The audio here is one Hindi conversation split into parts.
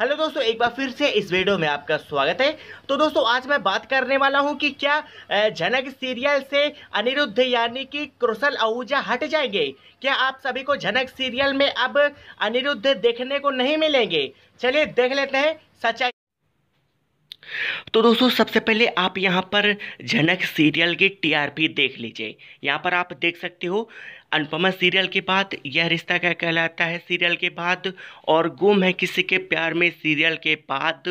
हेलो दोस्तों एक बार फिर से इस वीडियो में आपका स्वागत है तो दोस्तों आज मैं बात करने वाला हूं कि क्या झनक सीरियल से अनिरुद्ध यानी कि क्रुशल आहूजा हट जाएंगे क्या आप सभी को झनक सीरियल में अब अनिरुद्ध देखने को नहीं मिलेंगे चलिए देख लेते हैं सच्चाई तो दोस्तों सबसे पहले आप यहाँ पर झनक सीरियल की टीआरपी देख लीजिए यहाँ पर आप देख सकते हो अनुपमा सीरियल के बाद यह रिश्ता क्या कहलाता है सीरियल के बाद और गुम है किसी के प्यार में सीरियल के बाद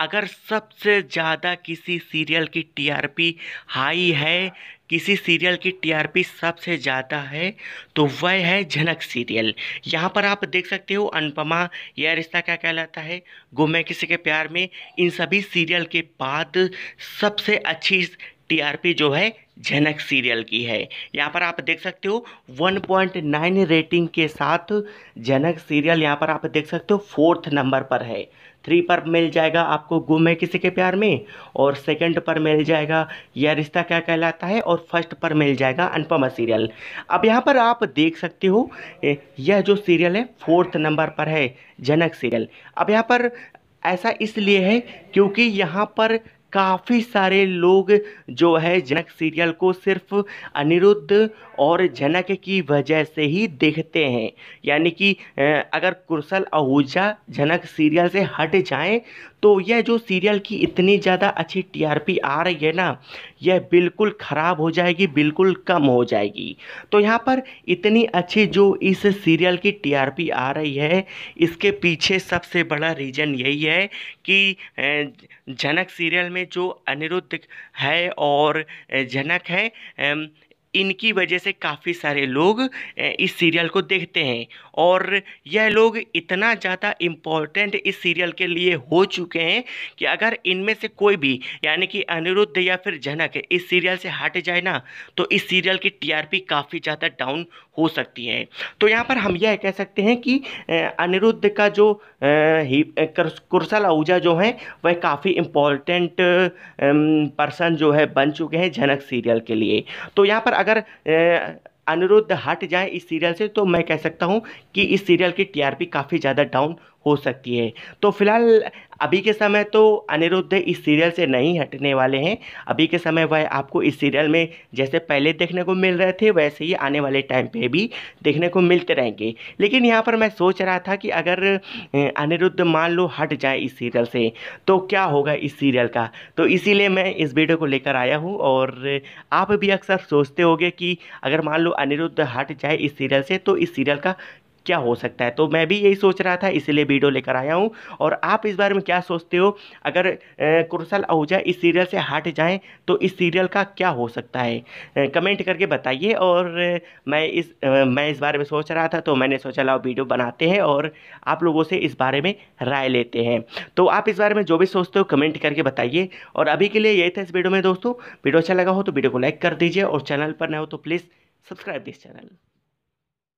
अगर सबसे ज़्यादा किसी सीरियल की टीआरपी हाई है किसी सीरियल की टीआरपी सबसे ज़्यादा है तो वह है झनक सीरियल यहाँ पर आप देख सकते हो अनुपमा यह रिश्ता क्या कहलाता है गुमे किसी के प्यार में इन सभी सीरियल के बाद सबसे अच्छी टीआरपी जो है झनक सीरियल की है यहाँ पर आप देख सकते हो 1.9 रेटिंग के साथ झनक सीरियल यहाँ पर आप देख सकते हो फोर्थ नंबर पर है थ्री पर मिल जाएगा आपको गुम है किसी के प्यार में और सेकंड पर मिल जाएगा यह रिश्ता क्या कहलाता है और फर्स्ट पर मिल जाएगा अनुपमा सीरियल अब यहाँ पर आप देख सकते हो यह जो सीरियल है फोर्थ नंबर पर है जनक सीरियल अब यहाँ पर ऐसा इसलिए है क्योंकि यहाँ पर काफ़ी सारे लोग जो है जनक सीरियल को सिर्फ अनिरुद्ध और जनक की वजह से ही देखते हैं यानी कि अगर कुरसल आहूजा जनक सीरियल से हट जाएं तो यह जो सीरियल की इतनी ज़्यादा अच्छी टीआरपी आ रही है ना यह बिल्कुल ख़राब हो जाएगी बिल्कुल कम हो जाएगी तो यहाँ पर इतनी अच्छी जो इस सीरियल की टीआरपी आ रही है इसके पीछे सबसे बड़ा रीज़न यही है कि जनक सीरियल में जो अनिरुद्ध है और जनक हैं इनकी वजह से काफ़ी सारे लोग इस सीरियल को देखते हैं और यह लोग इतना ज़्यादा इम्पोर्टेंट इस सीरियल के लिए हो चुके हैं कि अगर इनमें से कोई भी यानी कि अनिरुद्ध या फिर जनक इस सीरियल से हट जाए ना तो इस सीरियल की टीआरपी काफ़ी ज़्यादा डाउन हो सकती है तो यहाँ पर हम यह कह सकते हैं कि अनिरुद्ध का जो कुरसल आहूजा जो है वह काफ़ी इम्पोर्टेंट पर्सन जो है बन चुके हैं जनक सीरियल के लिए तो यहाँ पर अगर अनिरुद्ध हट जाए इस सीरियल से तो मैं कह सकता हूँ कि इस सीरियल की टीआरपी काफ़ी ज़्यादा डाउन हो सकती है तो फिलहाल अभी के समय तो अनिरुद्ध इस सीरियल से नहीं हटने वाले हैं अभी के समय वह आपको इस सीरियल में जैसे पहले देखने को मिल रहे थे वैसे ही आने वाले टाइम पे भी देखने को मिलते रहेंगे लेकिन यहाँ पर मैं सोच रहा था कि अगर अनिरुद्ध मान लो हट जाए इस सीरियल से तो क्या होगा इस सीरियल का तो इसीलिए मैं इस वीडियो को लेकर आया हूँ और आप भी अक्सर सोचते होगे कि अगर मान लो अनिरुद्ध हट जाए इस सीरियल से तो इस सीरियल का क्या हो सकता है तो मैं भी यही सोच रहा था इसलिए वीडियो लेकर आया हूँ और आप इस बारे में क्या सोचते हो अगर कुरसल आहूजा इस सीरियल से हट जाएँ तो इस सीरियल का क्या हो सकता है कमेंट करके बताइए और मैं इस मैं इस बारे में सोच रहा था तो मैंने सोचा लाओ वीडियो बनाते हैं और आप लोगों से इस बारे में राय लेते हैं तो आप इस बारे में जो भी सोचते हो कमेंट करके बताइए और अभी के लिए यही था इस वीडियो में दोस्तों वीडियो अच्छा लगा हो तो वीडियो को लाइक कर दीजिए और चैनल पर न हो तो प्लीज़ सब्सक्राइब दिस चैनल